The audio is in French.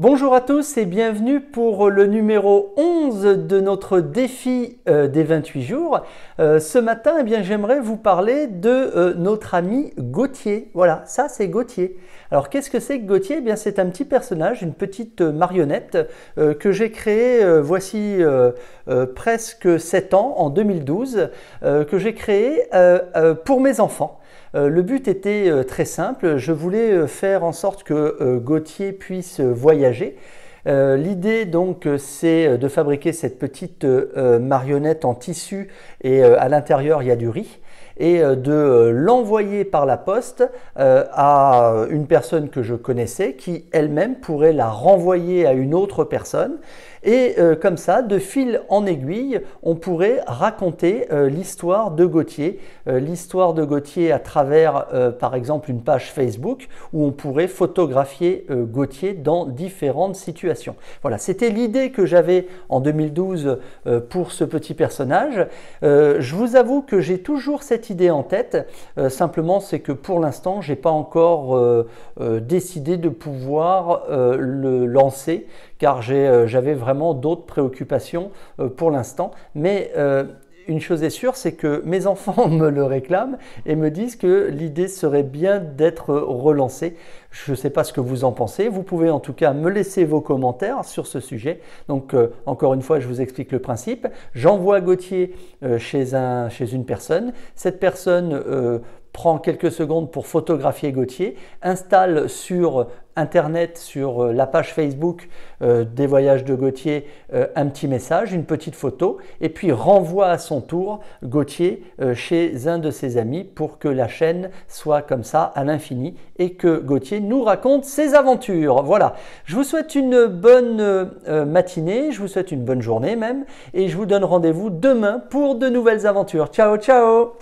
Bonjour à tous et bienvenue pour le numéro 11 de notre défi euh, des 28 jours. Euh, ce matin, eh bien, j'aimerais vous parler de euh, notre ami Gauthier. Voilà, ça c'est Gauthier. Alors qu'est-ce que c'est que Gauthier eh bien, c'est un petit personnage, une petite marionnette que j'ai créée voici presque 7 ans, en 2012, que j'ai créée pour mes enfants. Euh, le but était euh, très simple, je voulais euh, faire en sorte que Gauthier puisse voyager. l'idée donc c'est de fabriquer cette petite marionnette en tissu et à l'intérieur il y a du riz et euh, de euh, l'envoyer par la poste euh, à une personne que je connaissais qui elle-même pourrait la renvoyer à une autre personne. Et comme ça, de fil en aiguille, on pourrait raconter l'histoire de Gauthier, l'histoire de Gauthier à travers, par exemple, une page Facebook où on pourrait photographier Gauthier dans différentes situations. Voilà, c'était l'idée que j'avais en 2012 pour ce petit personnage. je vous avoue que j'ai toujours cette idée, idée en tête. Euh, simplement, c'est que pour l'instant, j'ai pas encore euh, euh, décidé de pouvoir le lancer, car j'avais vraiment d'autres préoccupations pour l'instant. Mais une chose est sûre, c'est que mes enfants me le réclament et me disent que l'idée serait bien d'être relancée. Je ne sais pas ce que vous en pensez. Vous pouvez en tout cas me laisser vos commentaires sur ce sujet. Donc euh, encore une fois, je vous explique le principe. J'envoie Gauthier euh, chez, une personne. Cette personne... Euh, prend quelques secondes pour photographier Gauthier, installe sur Internet, sur euh, la page Facebook euh, des voyages de Gauthier, euh, un petit message, une petite photo, et puis renvoie à son tour Gauthier chez un de ses amis pour que la chaîne soit comme ça à l'infini et que Gauthier nous raconte ses aventures. Voilà, je vous souhaite une bonne matinée, je vous souhaite une bonne journée même, et je vous donne rendez-vous demain pour de nouvelles aventures. Ciao, ciao